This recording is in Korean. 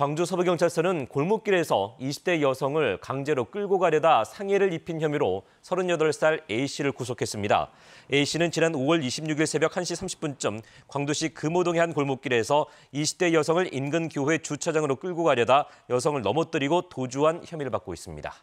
광주 서부경찰서는 골목길에서 20대 여성을 강제로 끌고 가려다 상해를 입힌 혐의로 38살 A씨를 구속했습니다. A씨는 지난 5월 26일 새벽 1시 30분쯤 광주시 금호동의 한 골목길에서 20대 여성을 인근 교회 주차장으로 끌고 가려다 여성을 넘어뜨리고 도주한 혐의를 받고 있습니다.